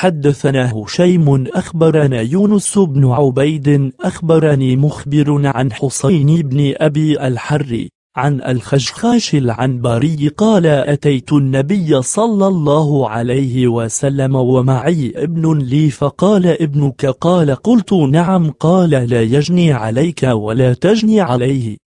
حدثنا هشيم أخبرنا يونس بن عبيد أخبرني مخبر عن حسين بن أبي الحر عن الخشخاش العنبري قال أتيت النبي صلى الله عليه وسلم ومعي ابن لي فقال ابنك قال قلت نعم قال لا يجني عليك ولا تجني عليه